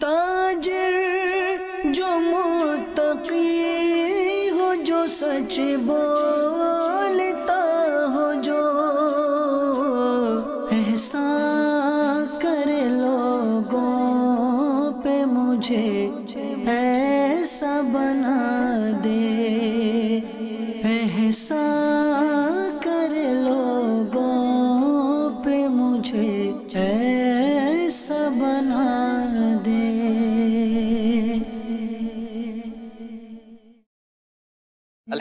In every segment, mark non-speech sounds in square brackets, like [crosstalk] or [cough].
تاجر جو متقی ہو جو سچ بول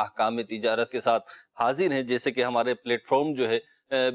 احکام تجارت کے ساتھ حاضر ہیں جیسے کہ ہمارے پلیٹ فارم جو ہے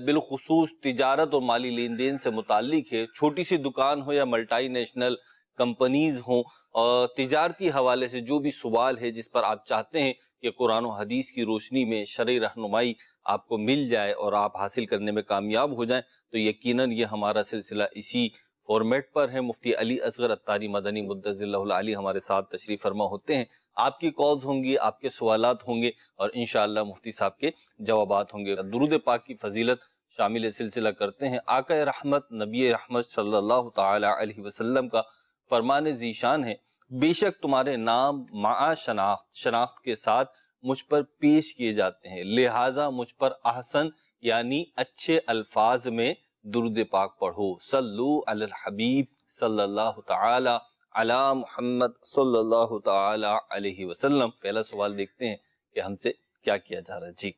بالخصوص تجارت اور مالی لین دین سے متعلق ہے چھوٹی سی دکان ہو یا ملٹائی نیشنل کمپنیز ہوں اور تجارتی حوالے سے جو بھی سوال ہے جس پر آپ چاہتے ہیں کہ قرآن و حدیث کی روشنی میں شرع رہنمائی آپ کو مل جائے اور آپ حاصل کرنے میں کامیاب ہو جائیں تو یقیناً یہ ہمارا سلسلہ اسی فارمیٹ پر ہیں مفتی علی اصغر اتاری مدنی اللہ ہمارے ساتھ تشریف فرما ہوتے ہیں آپ کی کالز ہوں گی آپ کے سوالات ہوں گے اور انشاءاللہ مفتی صاحب کے جوابات ہوں گے درود پاک کی فضیلت شامل سلسلہ کرتے ہیں آقا رحمت نبی رحمت صلی اللہ تعالی علیہ وسلم کا فرمان ذیشان ہے بے شک تمہارے نام معا شناخت شناخت کے ساتھ مجھ پر پیش کیے جاتے ہیں لہٰذا مجھ پر احسن یعنی اچھے الفاظ میں درود پاک پڑھو صلو علی الحبیب صلی اللہ تعالی علی محمد صلی اللہ تعالی علیہ وسلم پہلا سوال دیکھتے ہیں کہ ہم سے کیا کیا جا رہا جی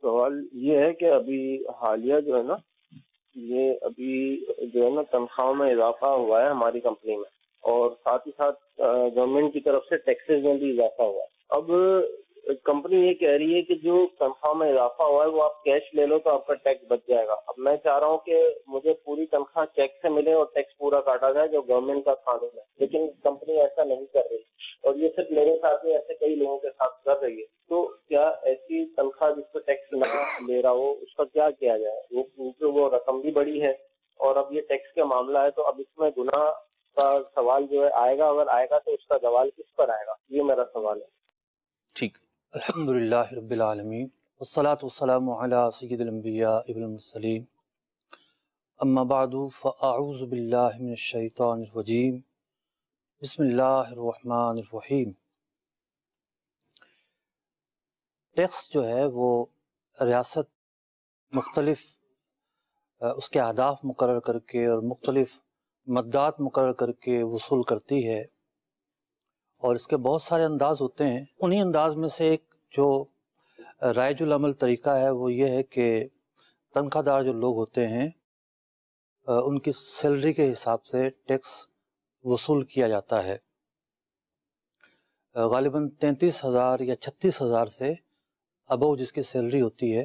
سوال یہ ہے کہ ابھی حالیہ جو ہے نا یہ ابھی جو ہے نا تنخواہوں میں اضافہ ہوا ہے ہماری کمپنی میں اور ساتھ ہی ساتھ گورنمنٹ کی طرف سے ٹیکسز میں بھی اضافہ ہوا ہے اب کمپنی یہ کہہ رہی ہے کہ جو تنخواہ میں اضافہ ہوا ہے وہ آپ کیش لے لو تو آپ کا ٹیکس بچ جائے گا اب میں چاہ رہا ہوں کہ مجھے پوری تنخواہ چیک سے ملے اور ٹیکس پورا کاٹا جائے جو گورنمنٹ کا قانون ہے لیکن کمپنی ایسا نہیں کر رہی اور یہ صرف میرے ساتھ ایسے کئی لوگوں کے ساتھ کر رہی ہے تو کیا ایسی تنخواہ جس پہ ٹیکس لے رہا ہو اس کا کیا کیا جائے وہ کیونکہ وہ رقم بھی بڑی ہے اور اب یہ ٹیکس کا معاملہ ہے تو اب اس میں گناہ کا سوال جو ہے آئے گا اگر آئے گا تو اس کا سوال کس پر آئے گا یہ میرا سوال ہے ٹھیک الحمد للہ رب العالمین والصلاة والسلام على سید الانبیاء ابن المسلیم اما بعد فاعوذ باللہ من الشیطان الرجیم بسم اللہ الرحمن الرحیم ٹیکس جو ہے وہ ریاست مختلف اس کے اہداف مقرر کر کے اور مختلف مدات مقرر کر کے وصول کرتی ہے اور اس کے بہت سارے انداز ہوتے ہیں انہی انداز میں سے ایک جو رائج العمل طریقہ ہے وہ یہ ہے کہ تنخواہ دار جو لوگ ہوتے ہیں ان کی سیلری کے حساب سے ٹیکس وصول کیا جاتا ہے غالباً تینتیس ہزار یا چھتیس ہزار سے ابو جس کی سیلری ہوتی ہے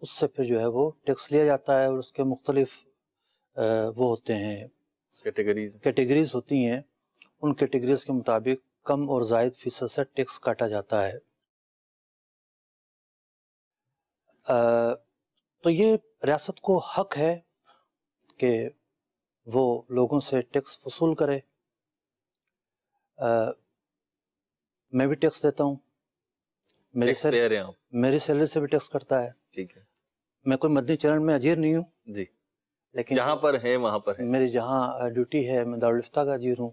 اس سے پھر جو ہے وہ ٹیکس لیا جاتا ہے اور اس کے مختلف وہ ہوتے ہیں کیٹیگریز ہوتی ہیں ان کیٹیگریز کے مطابق کم اور زائد فیصد سے ٹیکس کاٹا جاتا ہے تو یہ ریاست کو حق ہے کہ وہ لوگوں سے ٹیکس فصول کرے میں بھی ٹیکس دیتا ہوں میری سیلری سے بھی ٹیکس کرتا ہے ٹھیک ہے میں کوئی مدنی چرن میں اجیر نہیں ہوں جی لیکن جہاں پر ہے وہاں پر میری جہاں ڈیوٹی ہے میں دارالفتہ کا اجیر ہوں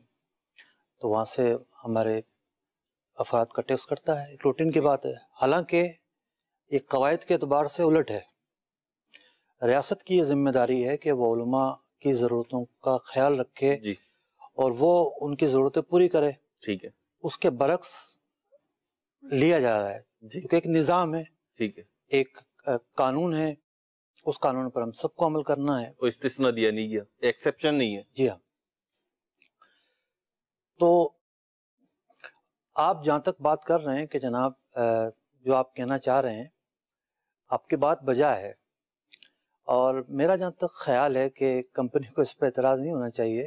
تو وہاں سے ہمارے افراد کا ٹیکس کرتا ہے ایک روٹین کی بات ہے حالانکہ یہ قواعد کے اعتبار سے الٹ ہے ریاست کی یہ ذمہ داری ہے کہ وہ علماء کی ضرورتوں کا خیال رکھے جی اور وہ ان کی ضرورتیں پوری کرے ٹھیک ہے اس کے برعکس لیا جا رہا ہے جی ایک نظام ہے ٹھیک ہے ایک قانون ہے اس قانون پر ہم سب کو عمل کرنا ہے دیا یعنی نہیں نہیں گیا ہے جی ہاں تو آپ جہاں تک بات کر رہے ہیں کہ جناب جو آپ کہنا چاہ رہے ہیں آپ کی بات بجا ہے اور میرا جہاں تک خیال ہے کہ کمپنی کو اس پہ اعتراض نہیں ہونا چاہیے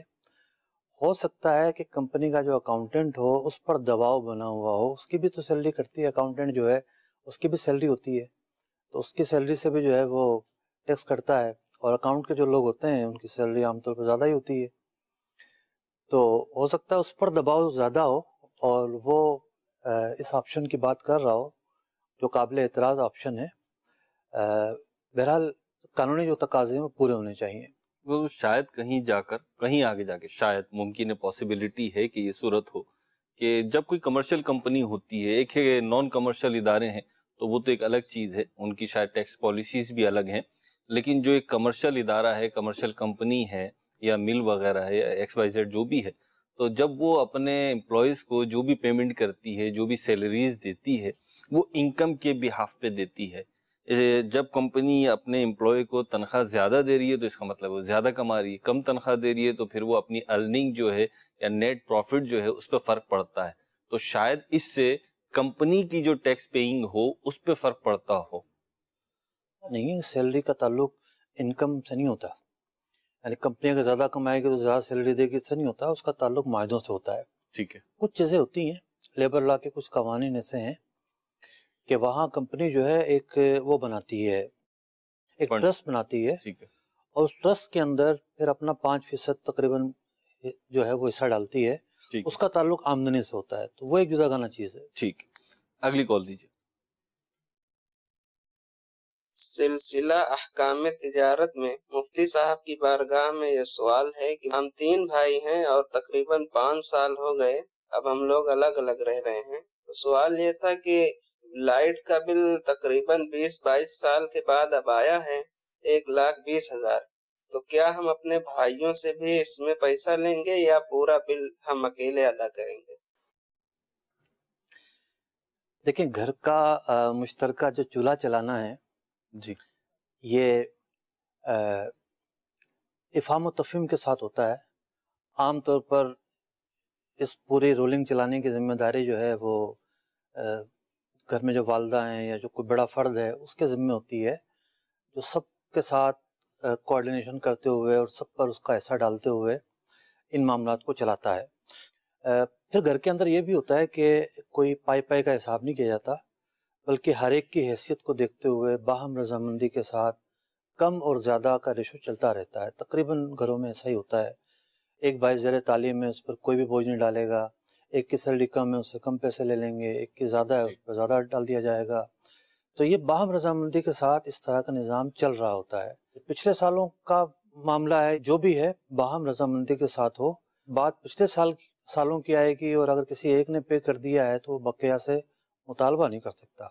ہو سکتا ہے کہ کمپنی کا جو اکاؤنٹنٹ ہو اس پر دباؤ بنا ہوا ہو اس کی بھی تو سیلری کٹتی ہے اکاؤنٹنٹ جو ہے اس کی بھی سیلری ہوتی ہے تو اس کی سیلری سے بھی جو ہے وہ ٹیکس کٹتا ہے اور اکاؤنٹ کے جو لوگ ہوتے ہیں ان کی سیلری عام طور پر زیادہ ہی ہوتی ہے تو ہو سکتا ہے اس پر دباؤ زیادہ ہو اور وہ اس آپشن کی بات کر رہا ہو جو قابل اعتراض آپشن ہے بہرحال قانونی جو تقاضے وہ پورے ہونے وہ شاید کہیں جا کر کہیں آگے جا کے شاید ممکن پاسبلٹی ہے کہ یہ صورت ہو کہ جب کوئی کمرشل کمپنی ہوتی ہے ایک ہے نان کمرشل ادارے ہیں تو وہ تو ایک الگ چیز ہے ان کی شاید ٹیکس پالیسیز بھی الگ ہیں لیکن جو ایک کمرشل ادارہ ہے کمرشل کمپنی ہے یا مل وغیرہ ہے یا ایکس وائی زیڈ جو بھی ہے تو جب وہ اپنے امپلائیز کو جو بھی پیمنٹ کرتی ہے جو بھی سیلریز دیتی ہے وہ انکم کے بحاف پہ دیتی ہے جب کمپنی اپنے امپلائی کو تنخواہ زیادہ دے رہی ہے تو اس کا مطلب وہ زیادہ کما رہی ہے کم تنخواہ دے رہی ہے تو پھر وہ اپنی ارننگ جو ہے یا نیٹ پروفٹ جو ہے اس پہ فرق پڑتا ہے تو شاید اس سے کمپنی کی جو ٹیکس پیئنگ ہو اس پہ فرق پڑتا ہو نہیں سیلری کا تعلق انکم سے نہیں ہوتا یعنی کمپنی اگر زیادہ کمائے گی تو زیادہ سیلری دے گی اس سے نہیں ہوتا ہے ٹھیک ہے کچھ چیزیں ہوتی ہیں لیبر لا کے کچھ قوانین ایسے ہیں کہ وہاں کمپنی جو ہے ایک وہ بناتی ہے ایک ٹرسٹ بناتی ہے اور اس ٹرسٹ کے اندر پھر اپنا پانچ فیصد تقریباً جو ہے وہ حصہ ڈالتی ہے اس کا تعلق آمدنی سے ہوتا ہے تو وہ ایک جدا گانا چیز ہے ٹھیک اگلی کال دیجیے سلسلہ احکام تجارت میں مفتی صاحب کی بارگاہ میں یہ سوال ہے کہ ہم تین بھائی ہیں اور تقریباً پانچ سال ہو گئے اب ہم لوگ الگ الگ رہ رہے ہیں تو سوال یہ تھا کہ لائٹ کا بل تقریباً بیس بائیس سال کے بعد اب آیا ہے ایک لاکھ بیس ہزار تو کیا ہم اپنے بھائیوں سے بھی اس میں پیسہ لیں گے یا پورا بل ہم اکیلے ادا کریں گے دیکھیں گھر کا مشترکہ جو چولہا چلانا ہے جی یہ افہام و تفہیم کے ساتھ ہوتا ہے عام طور پر اس پوری رولنگ چلانے کی ذمہ داری جو ہے وہ گھر میں جو والدہ ہیں یا جو کوئی بڑا فرد ہے اس کے ذمہ ہوتی ہے جو سب کے ساتھ کوآڈینیشن کرتے ہوئے اور سب پر اس کا ایسا ڈالتے ہوئے ان معاملات کو چلاتا ہے پھر گھر کے اندر یہ بھی ہوتا ہے کہ کوئی پائی پائی کا حساب نہیں کیا جاتا بلکہ ہر ایک کی حیثیت کو دیکھتے ہوئے باہم رضامندی کے ساتھ کم اور زیادہ کا ریشو چلتا رہتا ہے تقریباً گھروں میں ایسا ہی ہوتا ہے ایک بھائی زیر تعلیم ہے اس پر کوئی بھی بوجھ نہیں ڈالے گا ایک کی سیلری کم ہے اس سے کم پیسے لے لیں گے ایک کی زیادہ ہے اس جی۔ پر زیادہ ڈال دیا جائے گا تو یہ باہم رضامندی کے ساتھ اس طرح کا نظام چل رہا ہوتا ہے پچھلے سالوں کا معاملہ ہے جو بھی ہے باہم رضامندی کے ساتھ ہو بات پچھلے سال سالوں کی آئے گی اور اگر کسی ایک نے پے کر دیا ہے تو بقیہ سے مطالبہ نہیں کر سکتا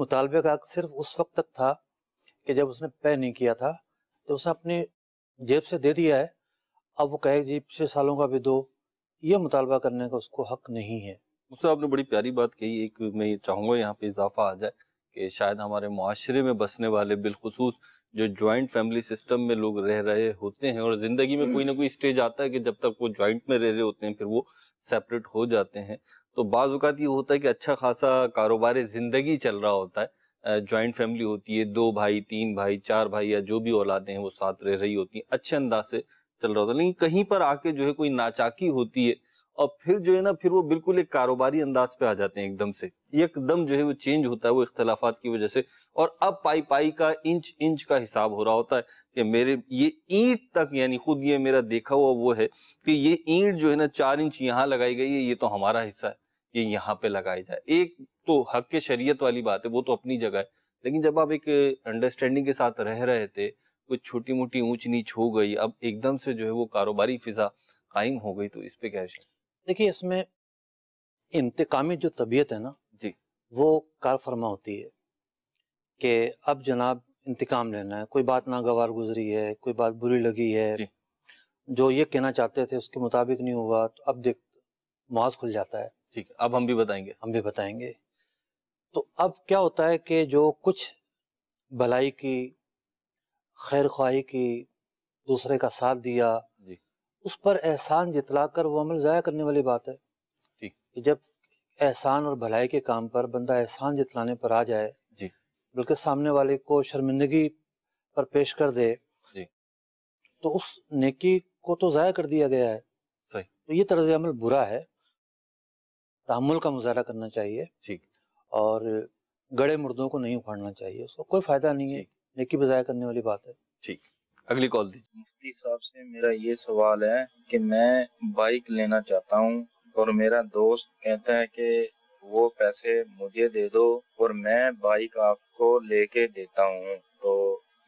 مطالبہ کا حق صرف اس وقت تک تھا کہ جب اس نے پے نہیں کیا تھا تو اس نے اپنی جیب سے دے دیا ہے اب وہ کہے جی پچھلے سالوں کا بھی دو یہ مطالبہ کرنے کا اس کو حق نہیں ہے مجھ سے آپ نے بڑی پیاری بات کہی ایک میں یہ چاہوں گا یہاں پہ اضافہ آ جائے کہ شاید ہمارے معاشرے میں بسنے والے بالخصوص جو جوائنٹ فیملی سسٹم میں لوگ رہ رہے ہوتے ہیں اور زندگی میں کوئی نہ کوئی سٹیج آتا ہے کہ جب تک وہ جوائنٹ میں رہ رہے ہوتے ہیں پھر وہ سیپریٹ ہو جاتے ہیں تو بعض اوقات یہ ہوتا ہے کہ اچھا خاصا کاروبار زندگی چل رہا ہوتا ہے جوائنٹ فیملی ہوتی ہے دو بھائی تین بھائی چار بھائی یا جو بھی اولادیں ہیں وہ ساتھ رہ رہی ہوتی ہیں اچھے انداز سے چل رہا ہوتا ہے لیکن کہیں پر آ کے جو ہے کوئی ناچاکی ہوتی ہے اور پھر جو ہے نا پھر وہ بالکل ایک کاروباری انداز پہ آ جاتے ہیں ایک دم سے ایک دم جو ہے وہ چینج ہوتا ہے وہ اختلافات کی وجہ سے اور اب پائی پائی کا انچ انچ کا حساب ہو رہا ہوتا ہے کہ میرے یہ اینٹ تک یعنی خود یہ میرا دیکھا ہوا وہ ہے کہ یہ اینٹ جو ہے نا چار انچ یہاں لگائی گئی ہے یہ تو ہمارا حصہ ہے یہ یہاں پہ لگائی جائے ایک تو حق کے شریعت والی بات ہے وہ تو اپنی جگہ ہے لیکن جب آپ ایک انڈرسٹینڈنگ کے ساتھ رہ رہے تھے کچھ چھوٹی موٹی اونچ نیچ ہو گئی اب ایک دم سے جو ہے وہ کاروباری فضا قائم ہو گئی تو اس پہ کیا دیکھیے اس میں انتقامی جو طبیعت ہے نا جی۔ وہ کار فرما ہوتی ہے کہ اب جناب انتقام لینا ہے کوئی بات ناگوار گزری ہے کوئی بات بری لگی ہے جی۔ جو یہ کہنا چاہتے تھے اس کے مطابق نہیں ہوا تو اب دیکھ محاذ کھل جاتا ہے ٹھیک ہے اب ہم بھی بتائیں گے ہم بھی بتائیں گے تو اب کیا ہوتا ہے کہ جو کچھ بھلائی کی خیر خواہی کی دوسرے کا ساتھ دیا اس پر احسان جتلا کر وہ عمل ضائع کرنے والی بات ہے جی۔ کہ جب احسان اور بھلائی کے کام پر بندہ احسان جتلانے پر آ جائے جی۔ بلکہ سامنے والے کو شرمندگی پر پیش کر دے جی۔ تو اس نیکی کو تو ضائع کر دیا گیا ہے تو یہ طرز عمل برا ہے تحمل کا مظاہرہ کرنا چاہیے اور گڑے مردوں کو نہیں اکھاڑنا چاہیے اس کو کوئی فائدہ نہیں ہے نیکی پہ ضائع کرنے والی بات ہے ٹھیک اگلی کال مفتی صاحب سے میرا یہ سوال ہے کہ میں بائک لینا چاہتا ہوں اور میرا دوست کہتا ہے کہ وہ پیسے مجھے دے دو اور میں آپ کو لے کے دیتا ہوں تو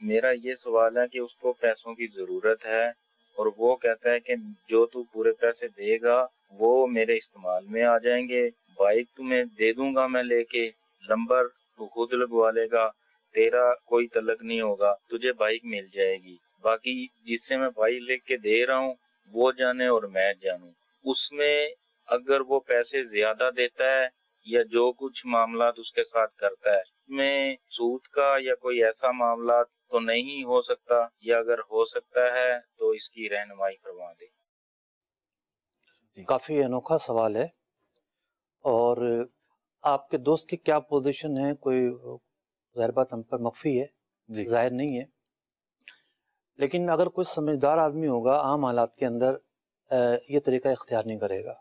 میرا یہ سوال ہے کہ اس کو پیسوں کی ضرورت ہے اور وہ کہتا ہے کہ جو تو پورے پیسے دے گا وہ میرے استعمال میں آ جائیں گے بائک تمہیں دے دوں گا میں لے کے لمبر خود لگوا لے گا تیرا کوئی تلق نہیں ہوگا تجھے بائک مل جائے گی باقی جس سے میں بھائی لکھ کے دے رہا ہوں وہ جانے اور میں جانوں اس میں اگر وہ پیسے زیادہ دیتا ہے یا جو کچھ معاملات اس کے ساتھ کرتا ہے میں سوت کا یا کوئی ایسا معاملہ تو نہیں ہو سکتا یا اگر ہو سکتا ہے تو اس کی رہنمائی فرما دے جی۔ کافی انوکھا سوال ہے اور آپ کے دوست کی کیا پوزیشن ہے کوئی غیر بات ہم پر مخفی ہے جی۔ ظاہر نہیں ہے لیکن اگر کوئی سمجھدار آدمی ہوگا عام حالات کے اندر یہ طریقہ اختیار نہیں کرے گا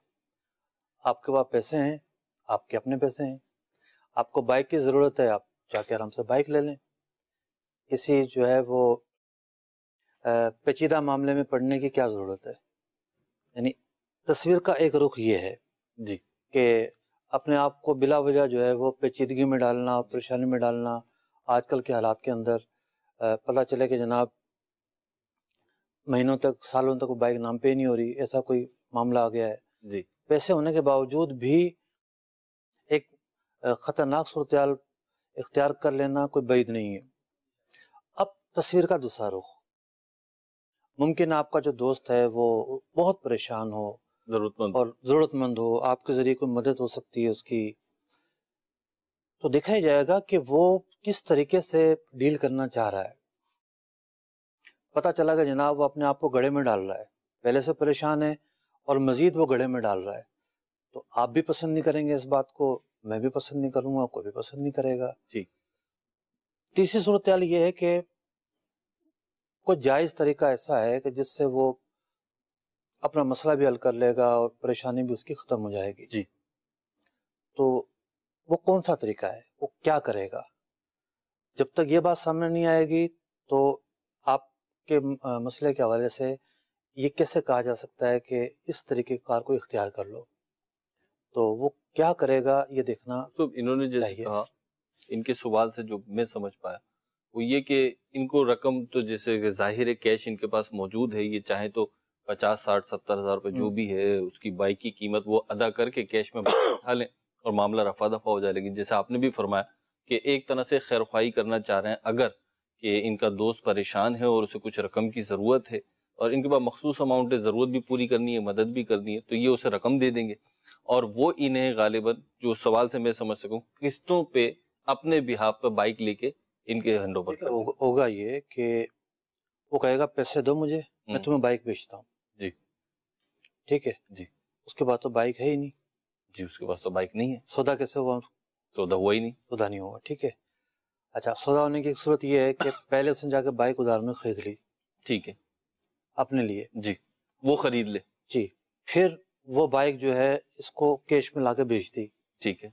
آپ کے پاس پیسے ہیں آپ کے اپنے پیسے ہیں آپ کو بائک کی ضرورت ہے آپ جا کے آرام سے بائک لے لیں کسی جو ہے وہ پیچیدہ معاملے میں پڑھنے کی کیا ضرورت ہے یعنی تصویر کا ایک رخ یہ ہے جی کہ اپنے آپ کو بلا وجہ جو ہے وہ پیچیدگی میں ڈالنا پریشانی میں ڈالنا آج کل کے حالات کے اندر پتہ چلے کہ جناب مہینوں تک سالوں تک بائک نام پہ نہیں ہو رہی ایسا کوئی معاملہ آ گیا ہے جی پیسے ہونے کے باوجود بھی ایک خطرناک صورتحال اختیار کر لینا کوئی بعید نہیں ہے اب تصویر کا دوسرا رخ ممکن آپ کا جو دوست ہے وہ بہت پریشان ہو ضرورت مند اور ضرورت مند ہو آپ کے ذریعے کوئی مدد ہو سکتی ہے اس کی تو دیکھا جائے گا کہ وہ کس طریقے سے ڈیل کرنا چاہ رہا ہے پتہ چلا کہ جناب وہ اپنے آپ کو گڑے میں ڈال رہا ہے پہلے سے پریشان ہے اور مزید وہ گڑے میں ڈال رہا ہے تو آپ بھی پسند نہیں کریں گے اس بات کو میں بھی پسند نہیں کروں گا کوئی بھی پسند نہیں کرے گا جی تیسری صورتحال یہ ہے کہ کوئی جائز طریقہ ایسا ہے کہ جس سے وہ اپنا مسئلہ بھی حل کر لے گا اور پریشانی بھی اس کی ختم ہو جائے گی جی تو وہ کون سا طریقہ ہے وہ کیا کرے گا جب تک یہ بات سامنے نہیں آئے گی تو آپ کے مسئلے کے حوالے سے یہ کیسے کہا جا سکتا ہے کہ اس طریقے کار کو اختیار کر لو تو وہ کیا کرے گا یہ دیکھنا سب انہوں نے جیسے کہا ان کے سوال سے جو میں سمجھ پایا وہ یہ کہ ان کو رقم تو جیسے کہ ظاہر ہے کیش ان کے پاس موجود ہے یہ چاہیں تو پچاس ساٹھ ستر ہزار روپے جو بھی ہے اس کی بائک کی قیمت وہ ادا کر کے کیش میں اٹھا [coughs] لیں اور معاملہ رفع دفع ہو جائے لیکن جیسے آپ نے بھی فرمایا کہ ایک طرح سے خیر خواہی کرنا چاہ رہے ہیں اگر کہ ان کا دوست پریشان ہے اور اسے کچھ رقم کی ضرورت ہے اور ان کے بعد مخصوص اماؤنٹ ضرورت بھی پوری کرنی ہے مدد بھی کرنی ہے تو یہ اسے رقم دے دیں گے اور وہ انہیں غالباً جو سوال سے میں سمجھ سکوں قسطوں پہ اپنے بہاف پہ بائک لے کے ان کے ہینڈ پر ہوگا یہ کہ وہ کہے گا پیسے دو مجھے میں تمہیں بائک بیچتا ہوں جی ٹھیک ہے جی اس کے بعد تو بائک ہے ہی نہیں جی اس کے بعد نہیں ہے سودا کیسے ہوا ہوا سودا ہی نہیں سودا نہیں ہوا ٹھیک ہے اچھا سودا ہونے کی ایک صورت یہ ہے کہ پہلے اس نے جا کے میں خرید لی ٹھیک ہے اپنے لیے جی وہ خرید لے جی پھر وہ بائک جو ہے ہے اس کو کیش میں لا کے بیچ دی ٹھیک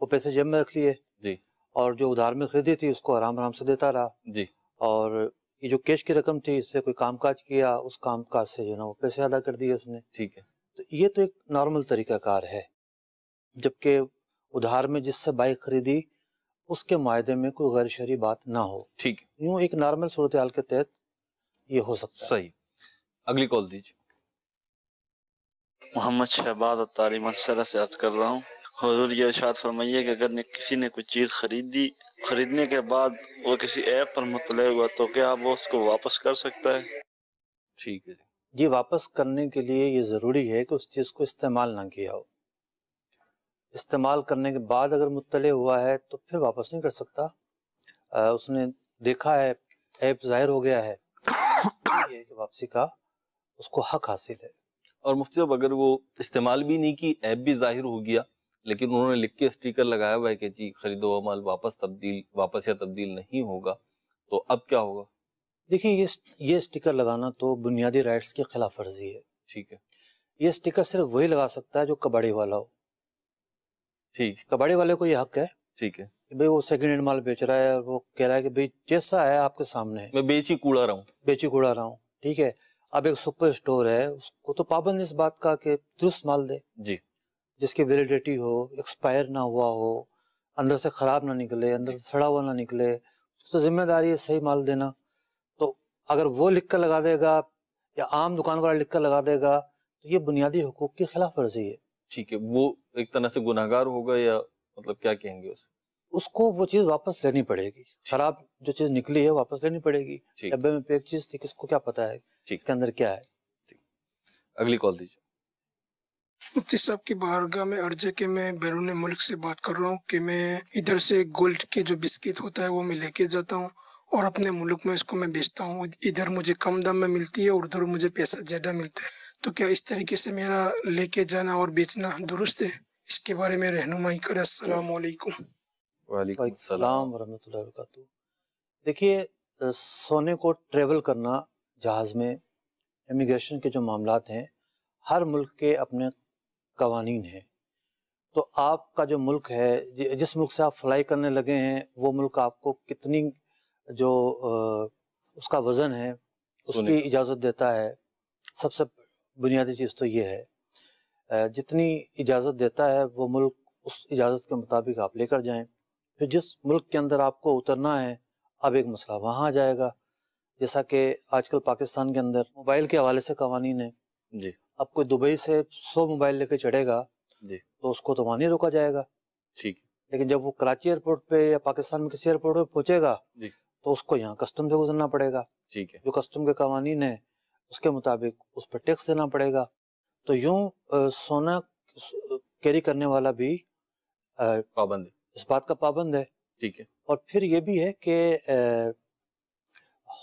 وہ پیسے جیب میں رکھ لیے جی اور جو ادھار میں خریدی تھی اس کو آرام آرام سے دیتا رہا جی اور یہ جو کیش کی رقم تھی اس سے کوئی کام کاج کیا اس کام کاج سے جو ہے نا وہ پیسے ادا کر دیے اس نے ٹھیک ہے تو یہ تو ایک نارمل طریقہ کار ہے جبکہ ادھار میں جس سے بائک خریدی اس کے معاہدے میں کوئی غیر شہری بات نہ ہو ٹھیک یوں ایک نارمل صورتحال کے تحت یہ ہو سکتا صحیح اگلی کال محمد شہباد اتاری سے عرض کر رہا ہوں حضور یہ ارشاد فرمائیے کہ اگر کسی نے کوئی چیز خرید دی خریدنے کے بعد وہ کسی ایپ پر مطلع ہوا تو کیا وہ اس کو واپس کر سکتا ہے ٹھیک ہے جی, جی، واپس کرنے کے لیے یہ ضروری ہے کہ اس چیز کو استعمال نہ کیا ہو استعمال کرنے کے بعد اگر مطلع ہوا ہے تو پھر واپس نہیں کر سکتا اس نے دیکھا ہے ایپ ظاہر ہو گیا ہے کہ واپسی کا اس کو حق حاصل ہے اور مفتی استعمال بھی نہیں کی ایپ بھی ظاہر ہو گیا لیکن انہوں نے لکھ کے اسٹیکر لگایا ہوا ہے کہ جی خرید و عمل واپس تبدیل واپس یا تبدیل نہیں ہوگا تو اب کیا ہوگا دیکھیے یہ اسٹیکر لگانا تو بنیادی رائٹس کے خلاف ورزی ہے ٹھیک ہے یہ اسٹیکر صرف وہی لگا سکتا ہے جو کباڑی والا ہو ٹھیک کباڑی والے کو یہ حق ہے ٹھیک ہے کہ بھائی وہ سیکنڈ ہینڈ مال بیچ رہا ہے اور وہ کہہ رہا ہے کہ جیسا ہے آپ کے سامنے میں کوڑا رہا ہوں کوڑا رہا ہوں ٹھیک ہے اب ایک سپر اسٹور ہے اس کو تو پابند اس بات کا کہ درست مال دے جی جس کی ویلیڈیٹی ہو ایکسپائر نہ ہوا ہو اندر سے خراب نہ نکلے اندر سے سڑا ہوا نہ نکلے اس تو ذمہ داری ہے صحیح مال دینا تو اگر وہ لکھ کر لگا دے گا یا عام دکان والا لکھ کر لگا دے گا تو یہ بنیادی حقوق کی خلاف ورزی ہے ٹھیک ہے وہ ایک طرح سے گناہگار ہوگا یا مطلب کیا کہیں گے اسے اس کو وہ چیز واپس لینی پڑے گی شراب جو چیز نکلی ہے واپس لینی پڑے گی ڈبے میں پیک چیز تھی کس کو کیا پتا ہے اس کے اندر کیا ہے اگلی کال دیجیے مفتی صاحب کی بارگاہ میں عرض ہے کہ میں بیرون ملک سے بات کر رہا ہوں کہ میں ادھر سے گولڈ کے جو بسکٹ ہوتا ہے وہ میں لے کے جاتا ہوں اور اپنے ملک میں اس کو میں بیچتا ہوں ادھر مجھے کم دم میں ملتی ہے اور ادھر مجھے پیسہ زیادہ ملتا ہے تو کیا اس طریقے سے میرا لے کے جانا اور بیچنا درست ہے اس کے بارے میں رہنمائی کر دیکھیے سونے کو ٹریول کرنا جہاز میں امیگریشن کے جو معاملات ہیں ہر ملک کے اپنے قوانین ہیں تو آپ کا جو ملک ہے جی، جس ملک سے آپ فلائی کرنے لگے ہیں وہ ملک آپ کو کتنی جو اس کا وزن ہے اس کی اجازت دیتا ہے سب سے بنیادی چیز تو یہ ہے جتنی اجازت دیتا ہے وہ ملک اس اجازت کے مطابق آپ لے کر جائیں پھر جس ملک کے اندر آپ کو اترنا ہے اب ایک مسئلہ وہاں جائے گا جیسا کہ آج کل پاکستان کے اندر موبائل کے حوالے سے قوانین ہیں جی اب کوئی دبئی سے سو موبائل لے کے چڑھے گا جی تو اس کو تو وہاں نہیں روکا جائے گا ٹھیک ہے لیکن جب وہ کراچی ایئرپورٹ پہ یا پاکستان میں کسی ایئرپورٹ پہ پہنچے گا جی۔ تو اس کو یہاں کسٹم سے گزرنا پڑے گا جو کسٹم کے قوانین ہیں اس کے مطابق اس پر ٹیکس دینا پڑے گا تو یوں سونا کیری کرنے والا بھی پابند ہے اس بات کا پابند ہے ٹھیک ہے اور پھر یہ بھی ہے کہ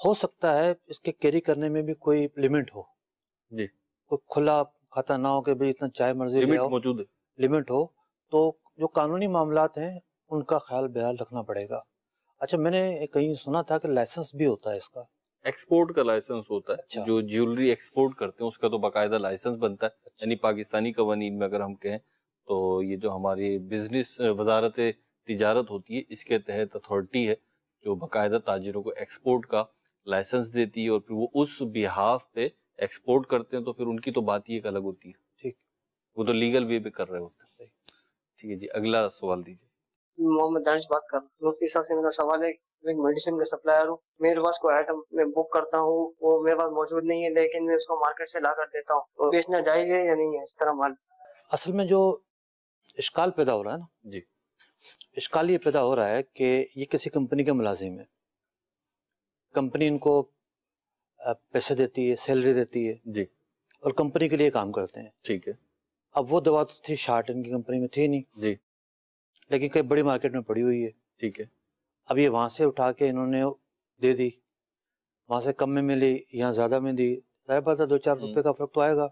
ہو سکتا ہے اس کے کیری کرنے میں بھی کوئی لمٹ ہو جی کوئی کھلا کھاتا نہ ہو کہ بھائی اتنا چاہے مرضی موجود ہے لمٹ ہو تو جو قانونی معاملات ہیں ان کا خیال بیال رکھنا پڑے گا اچھا میں نے کہیں سنا تھا کہ لائسنس بھی ہوتا ہے اس کا ایکسپورٹ کا لائسنس ہوتا ہے اچھا۔ جو جیولری ایکسپورٹ کرتے ہیں اس کا تو باقاعدہ لائسنس بنتا ہے اچھا۔ یعنی پاکستانی قوانین میں اگر ہم کہیں تو یہ جو ہماری بزنس وزارت تجارت ہوتی ہے اس کے تحت اتھارٹی ہے جو باقاعدہ تاجروں کو ایکسپورٹ کا لائسنس دیتی ہے اور پھر وہ اس بہاف پہ ایکسپورٹ کرتے ہیں تو پھر ان کی تو بات ہی ایک الگ ہوتی ہے ٹھیک وہ تو لیگل وے پہ کر رہے ہوتے ہیں ٹھیک ہے جی اگلا سوال دیجیے محمد دانش بات کر مفتی صاحب سے میرا سوال ہے میں میڈیسن کا سپلائر ہوں میرے پاس کوئی آئٹم میں بک کرتا ہوں وہ میرے پاس موجود نہیں ہے لیکن میں اس کو مارکیٹ سے لا کر دیتا ہوں بیچنا جائز ہے یا نہیں ہے اس طرح مال اصل میں جو اشکال پیدا ہو رہا ہے نا جی اشکال یہ پیدا ہو رہا ہے کہ یہ کسی کمپنی کے ملازم ہے کمپنی ان کو پیسے دیتی ہے سیلری دیتی ہے جی اور کمپنی کے لیے کام کرتے ہیں ٹھیک ہے اب وہ دوا تو تھی شارٹ ان کی کمپنی میں تھی نہیں جی لیکن کئی بڑی مارکیٹ میں پڑی ہوئی ہے ٹھیک ہے اب یہ وہاں سے اٹھا کے انہوں نے دے دی وہاں سے کم میں ملی یا زیادہ میں دی ظاہر ہے دو چار روپے کا فرق تو آئے گا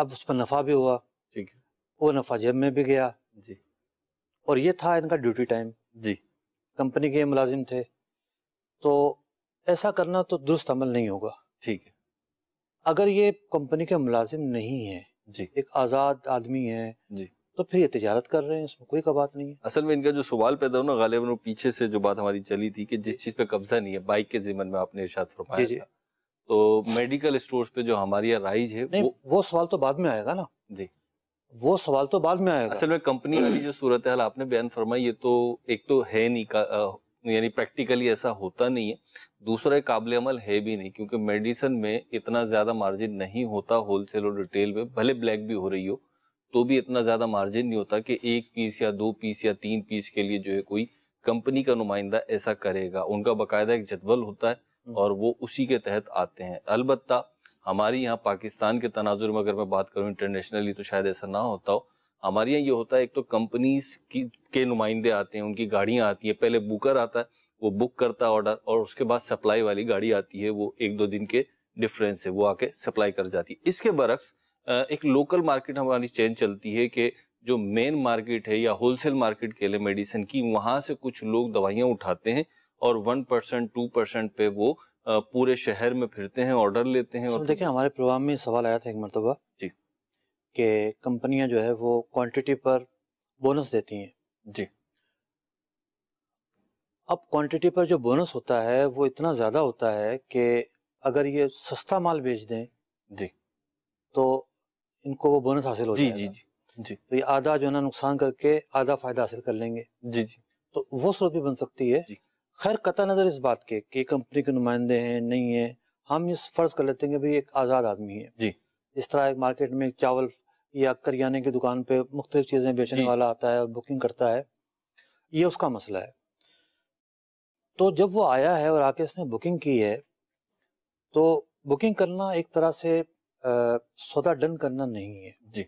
اب اس پر نفع بھی ہوا وہ نفع جب میں بھی گیا جی اور یہ تھا ان کا ڈیوٹی ٹائم جی کمپنی کے ملازم تھے تو ایسا کرنا تو درست عمل نہیں ہوگا ٹھیک ہے اگر یہ کمپنی کے ملازم نہیں ہیں جی ایک آزاد آدمی ہے جی تو پھر یہ تجارت کر رہے ہیں اس میں کوئی کا بات نہیں ہے اصل میں ان کا جو سوال پیدا ہونا غالباً پیچھے سے جو بات ہماری چلی تھی کہ جس چیز پہ قبضہ نہیں ہے بائک کے ذمن میں آپ نے ارشاد فرمایا جی جی تو میڈیکل اسٹورز پہ جو ہماری رائج ہے وہ سوال تو بعد میں آئے گا نا جی وہ سوال تو بعد میں آئے گا اصل میں کمپنی والی جو صورتحال آپ نے بیان فرمائی یہ تو ایک تو ہے نہیں یعنی پریکٹیکلی ایسا ہوتا نہیں ہے دوسرا قابل عمل ہے بھی نہیں کیونکہ میڈیسن میں اتنا زیادہ مارجن نہیں ہوتا ہول سیل اور ریٹیل میں بھلے بلیک بھی ہو رہی ہو تو بھی اتنا زیادہ مارجن نہیں ہوتا کہ ایک پیس یا دو پیس یا تین پیس کے لیے جو ہے کوئی کمپنی کا نمائندہ ایسا کرے گا ان کا باقاعدہ ایک جدول ہوتا ہے اور وہ اسی کے تحت آتے ہیں البتہ ہمارے یہاں پاکستان کے تناظر میں اگر میں بات کروں انٹرنیشنلی تو شاید ایسا نہ ہوتا ہو ہمارے یہاں یہ ہوتا ہے ایک تو کمپنیز کی کے نمائندے آتے ہیں ان کی گاڑیاں آتی ہیں پہلے بکر آتا ہے وہ بک کرتا ہے آرڈر اور اس کے بعد سپلائی والی گاڑی آتی ہے وہ ایک دو دن کے ڈفرینس ہے وہ آ کے سپلائی کر جاتی ہے اس کے برعکس ایک لوکل مارکیٹ ہماری چین چلتی ہے کہ جو مین مارکیٹ ہے یا ہول سیل مارکیٹ کے لیے میڈیسن کی وہاں سے کچھ لوگ دوائیاں اٹھاتے ہیں اور ون پرسینٹ ٹو پرسینٹ پہ وہ پورے شہر میں پھرتے ہیں آرڈر لیتے ہیں دیکھیں ہمارے پروگرام میں سوال آیا تھا ایک مرتبہ جی کہ کمپنیاں جو ہے وہ کوانٹٹی پر بونس دیتی ہیں جی اب کوانٹٹی پر جو بونس ہوتا ہے وہ اتنا زیادہ ہوتا ہے کہ اگر یہ سستا مال بیچ دیں جی تو ان کو وہ بونس حاصل ہو جی جی،, جی جی تو یہ آدھا جو نقصان کر کے آدھا فائدہ حاصل کر لیں گے جی جی تو وہ صورت بھی بن سکتی ہے جی۔ خیر قطع نظر اس بات کے کہ کمپنی کے نمائندے ہیں نہیں ہیں ہم یہ فرض کر لیتے ہیں کہ ایک آزاد آدمی ہے جی اس طرح ایک مارکیٹ میں چاول یا کریانے کی دکان پہ مختلف چیزیں بیچنے جی۔ والا آتا ہے اور بکنگ کرتا ہے یہ اس کا مسئلہ ہے تو جب وہ آیا ہے اور آ کے اس نے بکنگ کی ہے تو بکنگ کرنا ایک طرح سے سودا ڈن کرنا نہیں ہے جی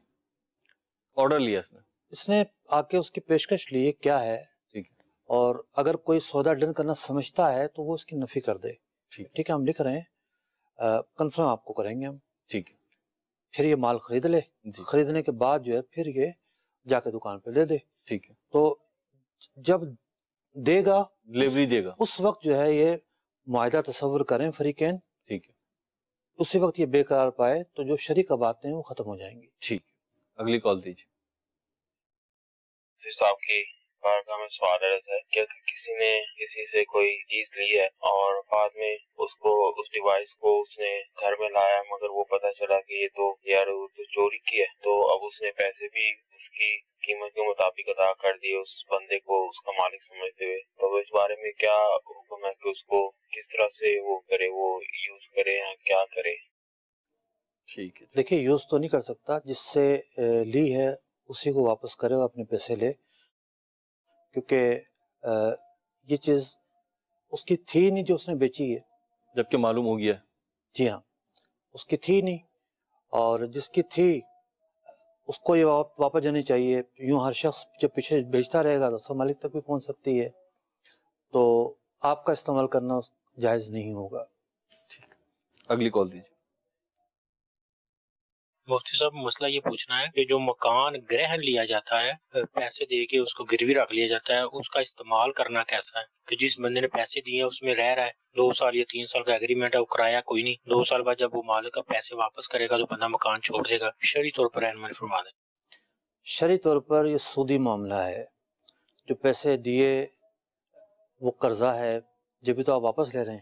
آرڈر لیا اس نے اس نے آ کے اس کی پیشکش لی کیا ہے اور اگر کوئی سودا ڈن کرنا سمجھتا ہے تو وہ اس کی نفی کر دے ٹھیک ہے ہم لکھ رہے ہیں کنفرم آپ کو کریں گے ہم ٹھیک ہے پھر یہ مال خرید لے جی۔ خریدنے کے بعد جو ہے پھر یہ جا کے دکان پہ دے دے ٹھیک ہے تو جب دے گا ڈلیوری دے گا اس وقت جو ہے یہ معاہدہ تصور کریں فریقین ٹھیک ہے اسی وقت یہ بے قرار پائے تو جو شریک باتیں ہیں وہ ختم ہو جائیں گے ٹھیک اگلی کال دیجیے جی کا میں عرض ہے کہ کسی نے کسی سے کوئی چیز لی ہے اور بعد میں اس کو اس اس ڈیوائس کو نے گھر میں لایا مگر وہ پتا چلا کہ یہ تو تو چوری کی ہے تو اب اس نے پیسے بھی اس کی قیمت کے مطابق ادا کر دیے اس بندے کو اس کا مالک سمجھتے ہوئے تو اس بارے میں کیا حکم ہے کہ اس کو کس طرح سے وہ کرے وہ یوز کرے یا کیا کرے ٹھیک ہے دیکھیے یوز تو نہیں کر سکتا جس سے لی ہے اسی کو واپس کرے اور اپنے پیسے لے کیونکہ یہ چیز اس کی تھی نہیں جو اس نے بیچی ہے جبکہ معلوم ہو گیا ہے جی ہاں اس کی تھی نہیں اور جس کی تھی اس کو یہ واپس جانی چاہیے یوں ہر شخص جب پیچھے بھیجتا رہے گا تو اس مالک تک بھی پہنچ سکتی ہے تو آپ کا استعمال کرنا جائز نہیں ہوگا ٹھیک اگلی کال دیجیے مفتی صاحب مسئلہ یہ پوچھنا ہے کہ جو مکان گرہن لیا جاتا ہے پیسے دے کے اس کو گروی رکھ لیا جاتا ہے اس کا استعمال کرنا کیسا ہے کہ جس بندے نے پیسے دیے اس میں رہ رہا ہے دو سال یا تین سال کا اگریمنٹ کرایا کوئی نہیں دو سال بعد جب وہ مالک کا پیسے واپس کرے گا تو بندہ مکان چھوڑ دے گا شرعی طور پر فرما شرعی طور پر یہ سودی معاملہ ہے جو پیسے دیے وہ قرضہ ہے جب بھی تو آپ واپس لے رہے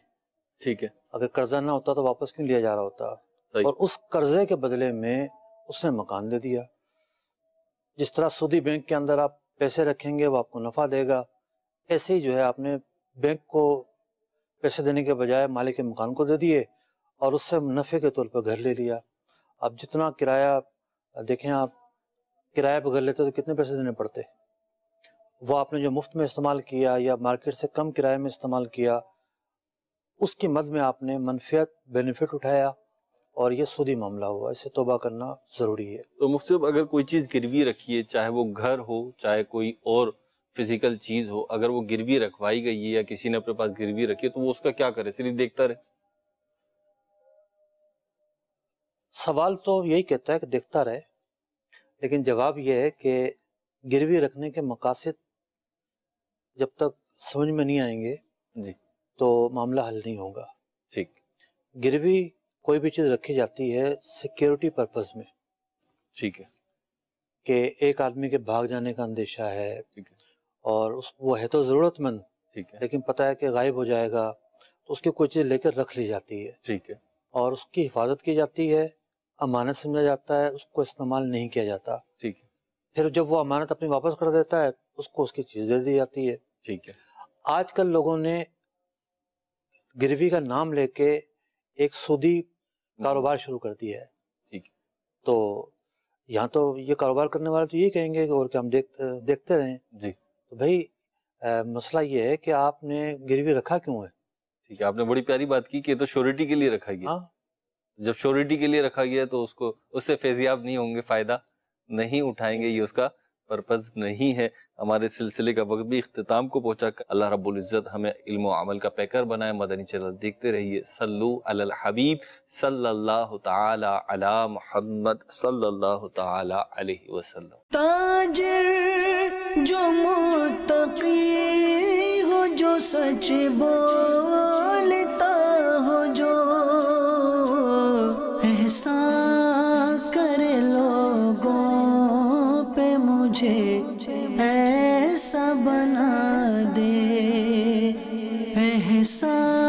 ٹھیک ہے اگر قرضہ نہ ہوتا تو واپس کیوں لیا جا رہا ہوتا اور اس قرضے کے بدلے میں اس نے مکان دے دیا جس طرح سودی بینک کے اندر آپ پیسے رکھیں گے وہ آپ کو نفع دے گا ایسے ہی جو ہے آپ نے بینک کو پیسے دینے کے بجائے مالک کے مکان کو دے دیے اور اس سے نفع کے طور پہ گھر لے لیا آپ جتنا کرایہ دیکھیں آپ کرایہ پہ گھر لیتے تو کتنے پیسے دینے پڑتے وہ آپ نے جو مفت میں استعمال کیا یا مارکیٹ سے کم کرایے میں استعمال کیا اس کی مد میں آپ نے منفیت بینیفٹ اٹھایا اور یہ سودی معاملہ ہوا اسے توبہ کرنا ضروری ہے تو مختصر اگر کوئی چیز گروی رکھیے چاہے وہ گھر ہو چاہے کوئی اور فزیکل چیز ہو اگر وہ گروی رکھوائی گئی ہے یا کسی نے اپنے پاس گروی رکھی ہے تو وہ اس کا کیا کرے صرف دیکھتا رہے سوال تو یہی کہتا ہے کہ دیکھتا رہے لیکن جواب یہ ہے کہ گروی رکھنے کے مقاصد جب تک سمجھ میں نہیں آئیں گے جی تو معاملہ حل نہیں ہوگا ٹھیک گروی کوئی بھی چیز رکھی جاتی ہے سیکیورٹی پرپز میں ٹھیک ہے کہ ایک آدمی کے بھاگ جانے کا اندیشہ ہے اور وہ ہے تو ضرورت مند ٹھیک ہے لیکن پتا ہے کہ غائب ہو جائے گا تو اس کی کوئی چیز لے کر رکھ لی جاتی ہے ٹھیک ہے اور اس کی حفاظت کی جاتی ہے امانت سمجھا جاتا ہے اس کو استعمال نہیں کیا جاتا ٹھیک ہے پھر جب وہ امانت اپنی واپس کر دیتا ہے اس کو اس کی چیز دے دی جاتی ہے ٹھیک ہے آج کل لوگوں نے گروی کا نام لے کے ایک سودی کاروبار شروع کرتی ہے ٹھیک تو یہاں تو یہ کاروبار کرنے والے تو یہی کہیں گے اور کہ ہم دیکھتے رہے جی تو بھائی مسئلہ یہ ہے کہ آپ نے گروی رکھا کیوں ہے ٹھیک ہے آپ نے بڑی پیاری بات کی کہ تو شورٹی کے لیے رکھا گیا ہاں۔ جب شورٹی کے لیے رکھا گیا تو اس کو اس سے فیضیاب نہیں ہوں گے فائدہ نہیں اٹھائیں گے یہ اس کا پرپز نہیں ہے ہمارے سلسلے کا وقت بھی اختتام کو پہنچا کر اللہ رب العزت ہمیں علم و عمل کا پیکر بنائے مدنی چینل دیکھتے رہیے صلو علی الحبیب صلی اللہ تعالی علی محمد صلی اللہ تعالی علیہ وسلم تاجر جو متقی ہو جو سچ بولتا مجھے ایسا بنا دے احسان